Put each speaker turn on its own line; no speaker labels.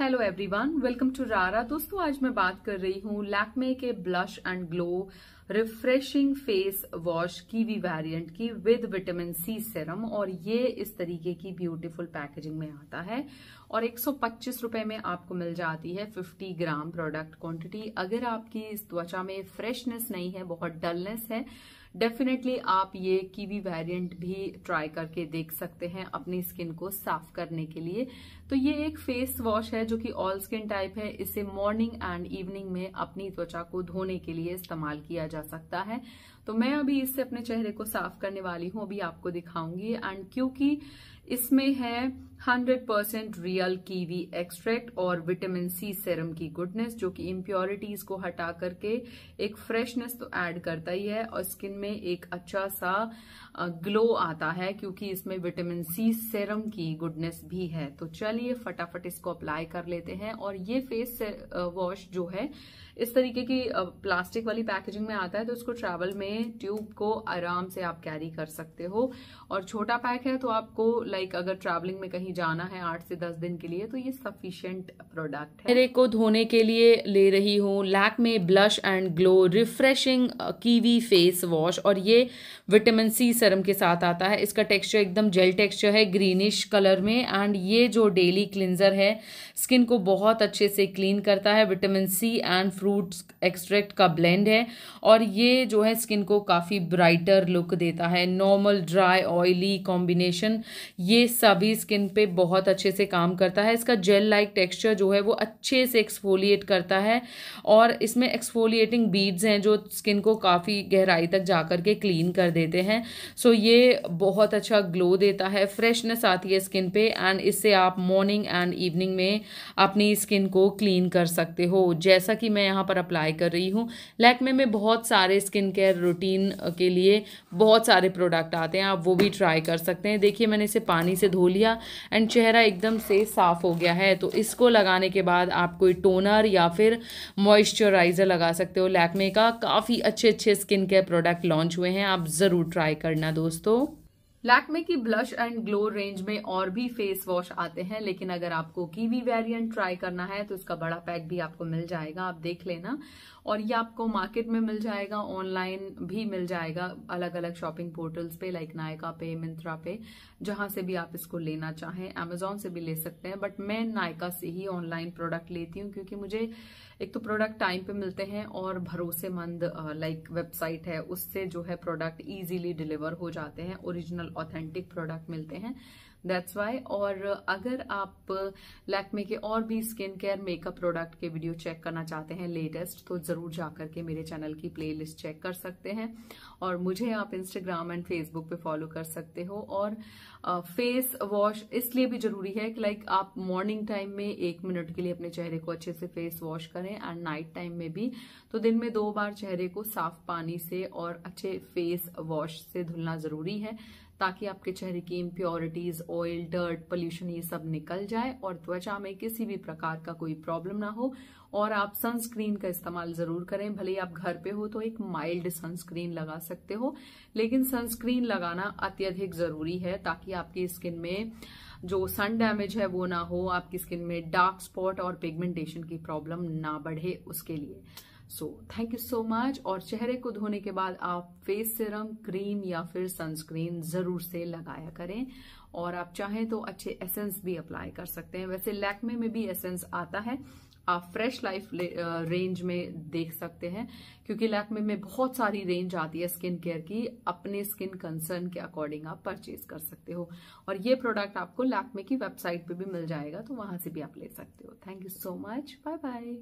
hello everyone welcome to रारा दोस्तों आज मैं बात कर रही हूँ लैकमे के blush and glow refreshing face wash kiwi variant की विद विटामिन सी सीरम और ये इस तरीके की ब्यूटीफुल पैकेजिंग में आता है और एक रुपए में आपको मिल जाती है 50 ग्राम प्रोडक्ट क्वांटिटी अगर आपकी इस त्वचा में फ्रेशनेस नहीं है बहुत डलनेस है डेफिनेटली आप ये कीवी वेरिएंट भी ट्राई करके देख सकते हैं अपनी स्किन को साफ करने के लिए तो ये एक फेस वॉश है जो कि ऑल स्किन टाइप है इसे मॉर्निंग एंड इवनिंग में अपनी त्वचा को धोने के लिए इस्तेमाल किया जाए जा सकता है तो मैं अभी इससे अपने चेहरे को साफ करने वाली हूं अभी आपको दिखाऊंगी एंड क्योंकि इसमें है 100% परसेंट रियल कीवी एक्सट्रैक्ट और विटामिन सी सेरम की गुडनेस जो कि इम्प्योरिटीज को हटा करके एक फ्रेशनेस तो ऐड करता ही है और स्किन में एक अच्छा सा ग्लो आता है क्योंकि इसमें विटामिन सी सेरम की गुडनेस भी है तो चलिए फटाफट इसको अप्लाई कर लेते हैं और ये फेस वॉश जो है इस तरीके की प्लास्टिक वाली पैकेजिंग में आता है तो इसको ट्रैवल में ट्यूब को आराम से आप कैरी कर सकते हो और छोटा पैक है तो आपको लाइक अगर ट्रैवलिंग में कहीं जाना है आठ से दस दिन के लिए तो ये सफिशियंट प्रोडक्ट है चेहरे को धोने के लिए ले रही हूँ Lakme blush and glow refreshing kiwi face wash और ये विटामिन सी सरम के साथ आता है इसका टेक्सचर एकदम जेल टेक्सचर है ग्रीनिश कलर में एंड ये जो डेली क्लिनजर है स्किन को बहुत अच्छे से क्लीन करता है vitamin C and fruits extract का ब्लेंड है और ये जो है स्किन को काफ़ी ब्राइटर लुक देता है नॉर्मल ड्राई ऑयली कॉम्बिनेशन ये सभी स्किन पे बहुत अच्छे से काम करता है इसका जेल लाइक टेक्सचर जो है वो अच्छे से एक्सफोलिएट करता है और इसमें एक्सफोलिएटिंग बीड्स हैं जो स्किन को काफ़ी गहराई तक जा कर के क्लीन कर देते हैं सो ये बहुत अच्छा ग्लो देता है फ्रेशनेस आती है स्किन पर एंड इससे आप मॉर्निंग एंड इवनिंग में अपनी स्किन को क्लीन कर सकते हो जैसा कि मैं यहाँ पर अप्लाई कर रही हूँ लैकमे में बहुत सारे स्किन केयर रूटीन के लिए बहुत सारे प्रोडक्ट आते हैं आप वो भी ट्राई कर सकते हैं देखिए मैंने इसे पानी से धो लिया एंड चेहरा एकदम से साफ़ हो गया है तो इसको लगाने के बाद आप कोई टोनर या फिर मॉइस्चराइज़र लगा सकते हो लैक्मे का काफ़ी अच्छे अच्छे स्किन केयर प्रोडक्ट लॉन्च हुए हैं आप ज़रूर ट्राई करना दोस्तों लैकमे की ब्लश एंड ग्लो रेंज में और भी फेस वॉश आते हैं लेकिन अगर आपको कीवी वेरिएंट ट्राई करना है तो उसका बड़ा पैक भी आपको मिल जाएगा आप देख लेना और ये आपको मार्केट में मिल जाएगा ऑनलाइन भी मिल जाएगा अलग अलग शॉपिंग पोर्टल्स पे लाइक नायका पे मिंत्रा पे जहां से भी आप इसको लेना चाहें अमेजोन से भी ले सकते हैं बट मैं नायका से ही ऑनलाइन प्रोडक्ट लेती हूँ क्योंकि मुझे एक तो प्रोडक्ट टाइम पे मिलते हैं और भरोसेमंद लाइक वेबसाइट है उससे जो है प्रोडक्ट ईजिली डिलीवर हो जाते हैं ओरिजिनल ओरिजिनल ऑथेंटिक प्रोडक्ट मिलते हैं दैट्स वाई और अगर आप लैक्मे के और भी स्किन केयर मेकअप प्रोडक्ट के वीडियो चेक करना चाहते हैं लेटेस्ट तो जरूर जाकर के मेरे चैनल की प्लेलिस्ट चेक कर सकते हैं और मुझे आप इंस्टाग्राम एंड फेसबुक पे फॉलो कर सकते हो और फेस वॉश इसलिए भी जरूरी है कि लाइक आप मॉर्निंग टाइम में एक मिनट के लिए अपने चेहरे को अच्छे से फेस वॉश करें एंड नाइट टाइम में भी तो दिन में दो बार चेहरे को साफ पानी से और अच्छे फेस वॉश से धुलना जरूरी है ताकि आपके चेहरे की इम्प्योरिटीज ऑयल डर्ट पोल्यूशन ये सब निकल जाए और त्वचा में किसी भी प्रकार का कोई प्रॉब्लम ना हो और आप सनस्क्रीन का इस्तेमाल जरूर करें भले ही आप घर पे हो तो एक माइल्ड सनस्क्रीन लगा सकते हो लेकिन सनस्क्रीन लगाना अत्यधिक जरूरी है ताकि आपकी स्किन में जो सन डैमेज है वो ना हो आपकी स्किन में डार्क स्पॉट और पिगमेंटेशन की प्रॉब्लम ना बढ़े उसके लिए so thank you so much और चेहरे को धोने के बाद आप फेस सिरम क्रीम या फिर सनस्क्रीन जरूर से लगाया करें और आप चाहें तो अच्छे एसेंस भी अप्लाई कर सकते हैं वैसे लैकमे में भी एसेंस आता है आप फ्रेश लाइफ रेंज में देख सकते हैं क्योंकि लैकमे में बहुत सारी रेंज आती है स्किन केयर की अपने स्किन कंसर्न के अकॉर्डिंग आप परचेज कर सकते हो और ये प्रोडक्ट आपको लैकमे की वेबसाइट पे भी मिल जाएगा तो वहां से भी आप ले सकते हो thank you so much bye bye